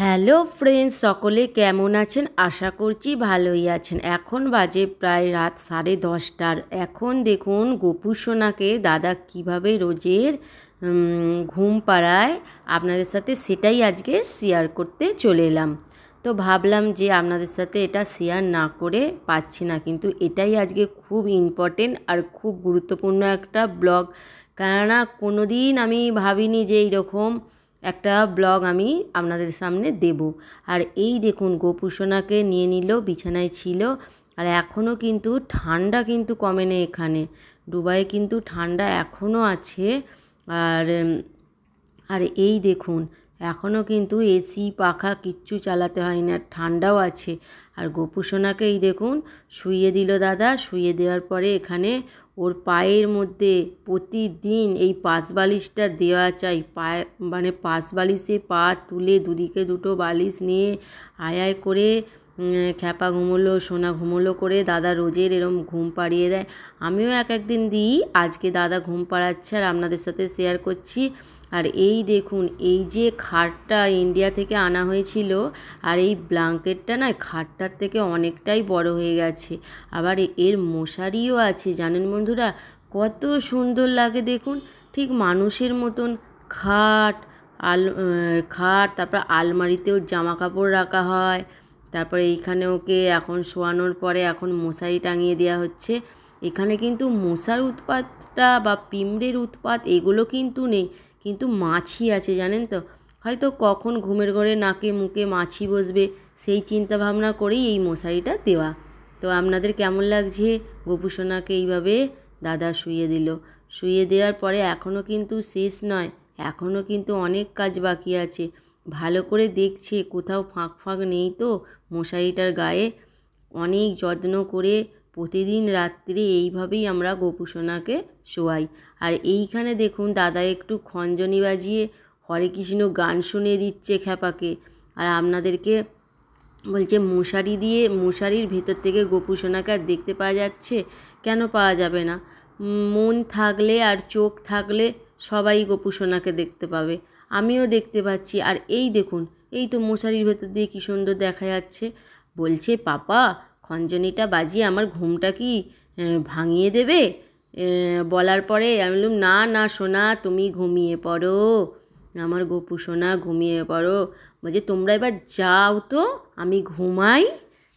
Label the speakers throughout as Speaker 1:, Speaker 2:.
Speaker 1: hello friends সকলে কেমন আছেন আশা করছি ভালোই আছেন এখন বাজে প্রায় রাত সাড়ে দশটার এখন দেখুন গোপুসোনাকে সোনাকে দাদা কিভাবে রোজের ঘুম পাড়ায় আপনাদের সাথে সেটাই আজকে শেয়ার করতে চলে এলাম তো ভাবলাম যে আপনাদের সাথে এটা শেয়ার না করে পাচ্ছি না কিন্তু এটাই আজকে খুব ইম্পর্টেন্ট আর খুব গুরুত্বপূর্ণ একটা ব্লগ কেননা কোনো দিন আমি ভাবিনি যে এইরকম একটা ব্লগ আমি আপনাদের সামনে দেব আর এই দেখুন গোপুসোনাকে নিয়ে নিল বিছানায় ছিল আর এখনও কিন্তু ঠান্ডা কিন্তু কমে নেই এখানে দুবাইয়ে কিন্তু ঠান্ডা এখনও আছে আর আর এই দেখুন এখনও কিন্তু এসি পাখা কিচ্ছু চালাতে হয় না ঠান্ডাও আছে আর গোপু দেখুন শুইয়ে দিল দাদা শুইয়ে দেওয়ার পরে এখানে ওর পায়ের মধ্যে প্রতিদিন এই পাশ বালিশটা দেওয়া চাই পায়ে মানে পাশ বালিশে পা তুলে দুদিকে দুটো বালিশ নিয়ে আয় আয় করে খ্যাপা ঘুমোলো সোনা ঘুমোলো করে দাদা রোজের এরম ঘুম পাড়িয়ে দেয় আমিও এক একদিন দিই আজকে দাদা ঘুম পাড়াচ্ছে আর আপনাদের সাথে শেয়ার করছি আর এই দেখুন এই যে খাটটা ইন্ডিয়া থেকে আনা হয়েছিল আর এই ব্লাঙ্কেটটা না খাটটার থেকে অনেকটাই বড় হয়ে গেছে আবার এর মশারিও আছে জানেন বন্ধুরা কত সুন্দর লাগে দেখুন ঠিক মানুষের মতন খাট আল খাট তারপর আলমারিতেও জামা কাপড় রাখা হয় তারপরে এইখানে ওকে এখন শোয়ানোর পরে এখন মশারি টাঙিয়ে দেওয়া হচ্ছে এখানে কিন্তু মশার উৎপাতটা বা পিমড়ের উৎপাত এগুলো কিন্তু নেই কিন্তু মাছি আছে জানেন তো হয়তো কখন ঘুমের ঘরে নাকে মুখে মাছি বসবে সেই চিন্তা ভাবনা করেই এই মশারিটা দেওয়া তো আপনাদের কেমন লাগছে গোপুসোনাকে এইভাবে দাদা শুয়ে দিল শুয়ে দেওয়ার পরে এখনও কিন্তু শেষ নয় এখনও কিন্তু অনেক কাজ বাকি আছে ভালো করে দেখছে কোথাও ফাঁক ফাঁক নেই তো মশারিটার গায়ে অনেক যত্ন করে প্রতিদিন রাত্রে এইভাবেই আমরা গোপুসোনাকে শোয়াই আর এইখানে দেখুন দাদা একটু খঞ্জনি বাজিয়ে হরে কৃষ্ণ গান শুনিয়ে দিচ্ছে খ্যাপাকে আর আপনাদেরকে বলছে মশারি দিয়ে মশারির ভেতর থেকে গোপুসোনাকে আর দেখতে পাওয়া যাচ্ছে কেন পাওয়া যাবে না মন থাকলে আর চোখ থাকলে সবাই গোপুসোনাকে দেখতে পাবে আমিও দেখতে পাচ্ছি আর এই দেখুন এই তো মশারির ভেতর দিয়ে কী সুন্দর দেখা যাচ্ছে বলছে পাপা খঞ্জনিটা বাজিয়ে আমার ঘুমটা কি ভাঙিয়ে দেবে বলার পরে আমি বললাম না না সোনা তুমি ঘুমিয়ে পড়ো আমার গপু সোনা ঘুমিয়ে পড়ো বলছে তোমরা এবার যাও তো আমি ঘুমাই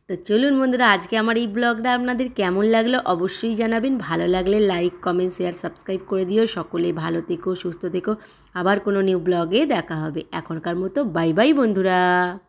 Speaker 1: তো চলুন বন্ধুরা আজকে আমার এই ব্লগটা আপনাদের কেমন লাগলো অবশ্যই জানাবেন ভালো লাগলে লাইক কমেন্ট শেয়ার সাবস্ক্রাইব করে দিও সকলে ভালো থেকো সুস্থ থেকো আবার কোনো নিউ ব্লগে দেখা হবে এখনকার মতো বাই বাই বন্ধুরা